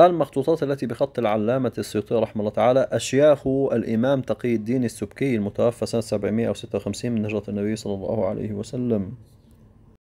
المخطوطات التي بخط العلامة السيوطي رحمه الله تعالى أشياخ الإمام تقي الدين السبكي المتوفى سنة 756 من هجرة النبي صلى الله عليه وسلم